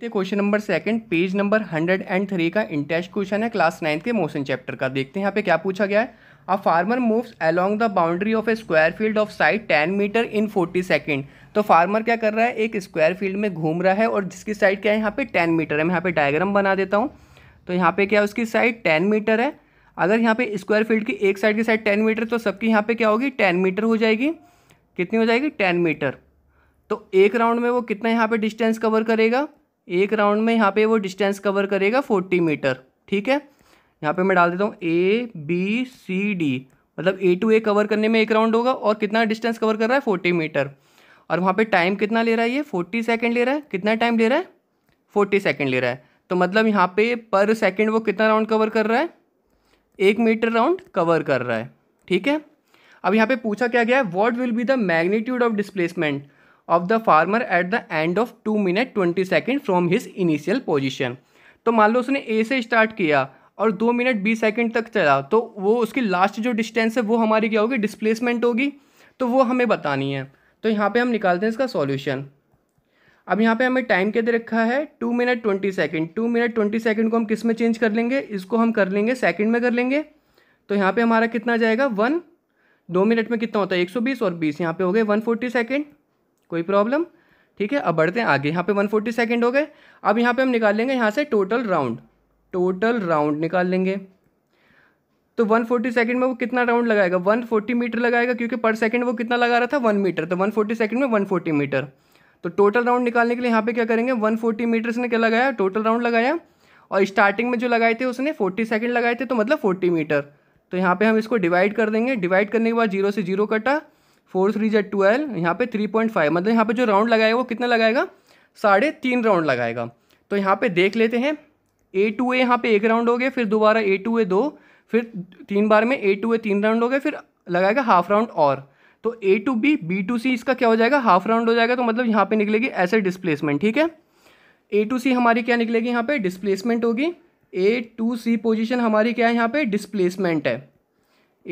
देखते question number second page number hundred and three का intext question है class ninth के मोशन चैप्टर का देखते हैं यहाँ पे क्या पूछा गया है a farmer moves along the boundary of a square field of side ten metre in forty second तो फार्मर क्या कर रहा है एक स्क्वायर फील्ड में घूम रहा है और जिसकी साइड क्या है यहाँ पे टेन मीटर है मैं यहाँ पे डायग्राम बना देता हूँ तो यहाँ पे क्या है उसकी साइड टेन मीटर है अगर यहाँ पे स्क्वायर फील्ड की एक साइड की साइड टेन मीटर तो सबकी यहाँ पे क्या होगी टेन मीटर हो जाएगी कितनी हो जाएगी टेन मीटर तो एक राउंड में वो कितना यहाँ पे डिस्टेंस कवर करेगा एक राउंड में यहाँ पे वो डिस्टेंस कवर करेगा फोर्टी मीटर ठीक है यहाँ पे मैं डाल देता हूँ ए बी सी डी मतलब ए टू ए कवर करने में एक राउंड होगा और कितना डिस्टेंस कवर कर रहा है फोर्टी मीटर और वहाँ पे टाइम कितना ले रहा है ये फोर्टी सेकेंड ले रहा है कितना टाइम ले रहा है फोर्टी सेकेंड ले रहा है तो मतलब यहाँ पे पर सेकेंड वो कितना राउंड कवर कर रहा है एक मीटर राउंड कवर कर रहा है ठीक है अब यहाँ पे पूछा क्या गया है what will be the magnitude of displacement of the farmer at the end of two minute twenty second from his initial position तो मान लो उसने ए से स्टार्ट किया और दो मिनट बीस सेकेंड तक चला तो वो उसकी लास्ट जो डिस्टेंस है वो हमारी क्या होगी डिस्प्लेसमेंट होगी तो वो हमें बतानी है तो यहाँ पे हम निकालते हैं इसका सॉल्यूशन अब यहाँ पे हमें टाइम क्या दे रखा है two minute twenty second two minute twenty second को हम किस में चेंज कर लेंगे इसको हम कर लेंगे सेकेंड में कर लेंगे तो यहाँ पे हमारा कितना जाएगा वन दो मिनट में कितना होता है एक सौ बीस और बीस यहाँ पे हो गए वन फोर्टी सेकेंड कोई प्रॉब्लम ठीक है अब बढ़ते हैं आगे यहाँ पे वन फोर्टी सेकेंड हो गए अब यहाँ पे हम निकाल लेंगे यहाँ से टोटल राउंड टोटल राउंड निकाल लेंगे तो वन फोर्टी सेकेंड में वो कितना राउंड लगाएगा वन फोर्टी मीटर लगाएगा क्योंकि पर सेकेंड वो कितना लगा रहा था वन मीटर तो वन फोर्टी सेकेंड में वन फोर्टी मीटर तो टोटल राउंड निकालने के लिए यहाँ पे क्या करेंगे वन फोर्टी मीटर ने क्या लगाया टोटल राउंड लगाया और स्टार्टिंग में जो लगाए थे उसने फोर्टी सेकेंड लगाए थे तो मतलब फोर्टी मीटर तो यहाँ पे हम इसको डिवाइड कर देंगे डिवाइड करने के बाद जीरो से जीरो कटा फोर थ्री जेड ट्वेल्व यहाँ पे थ्री पॉइंट फाइव मतलब यहाँ पे जो राउंड लगाएगा वो कितना लगाएगा साढ़े तीन राउंड लगाएगा तो यहाँ पे देख लेते हैं ए टू ए यहाँ पे एक राउंड हो गया फिर दोबारा ए टू ए दो फिर तीन बार में ए टू ए तीन राउंड हो गया फिर लगाएगा हाफ राउंड और तो A to B B to C इसका क्या हो जाएगा हाफ राउंड हो जाएगा तो मतलब यहाँ पर निकलेगी ऐसे डिस्प्लेसमेंट ठीक है ए टू सी हमारी क्या निकलेगी यहाँ पर डिस्प्लेसमेंट होगी ए टू सी पोजिशन हमारी क्या है यहाँ पे डिस्प्लेसमेंट है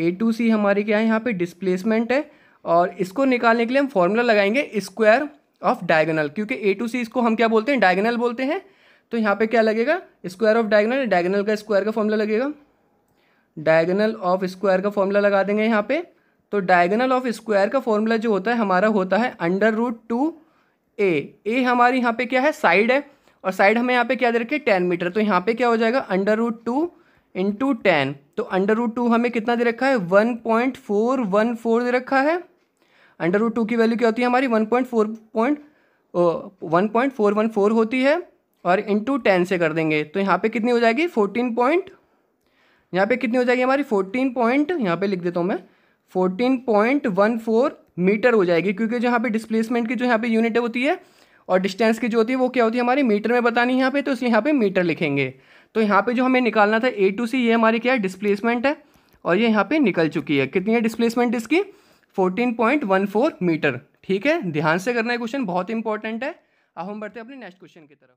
ए टू सी हमारी क्या है यहाँ पर डिस्प्लेसमेंट है और इसको निकालने के लिए हम फॉर्मूला लगाएंगे स्क्वायर ऑफ डायगनल क्योंकि ए टू सी इसको हम क्या बोलते हैं डायगनल बोलते हैं तो यहाँ पे क्या लगेगा स्क्वायर ऑफ डायगनल डायगनल का स्क्वायर का फॉर्मूला लगेगा डायगनल ऑफ स्क्वायर का फॉर्मूला लगा देंगे यहाँ पे तो डायगनल ऑफ स्क्वायर का फॉर्मूला जो होता है हमारा होता है under root two a a हमारी यहाँ पे क्या है साइड है और साइड हमें यहाँ पे क्या दे रखी है टेन मीटर तो यहाँ पे क्या हो जाएगा under root two into ten तो अंडर रूट टू हमें कितना दे रखा है one point four one four दे रखा है अंडर रूट टू की वैल्यू क्या होती है हमारी one point four point one point four one four होती है और इंटू टेन से कर देंगे तो यहाँ पे कितनी हो जाएगी फोर्टीन पॉइंट यहाँ पे कितनी हो जाएगी हमारी फोर्टीन पॉइंट यहाँ पे लिख देता हूँ मैं fourteen point one four metre हो जाएगी क्योंकि जो यहाँ पे डिस्प्लेसमेंट की जो यहाँ पे यूनिट होती है और डिस्टेंस की जो होती है वो क्या होती है हमारी मीटर में बतानी है यहाँ पे तो इसे यहाँ पे मीटर लिखेंगे तो यहाँ पे जो हमें निकालना था ए टू सी ये हमारी क्या है डिस्प्लेसमेंट है और ये यहाँ पे निकल चुकी है कितनी है डिस्प्लेसमेंट इसकी 14.14 मीटर ठीक है ध्यान से करना है क्वेश्चन बहुत इंपॉर्टेंट है अब हम बढ़ते हैं अपने नेक्स्ट क्वेश्चन की तरफ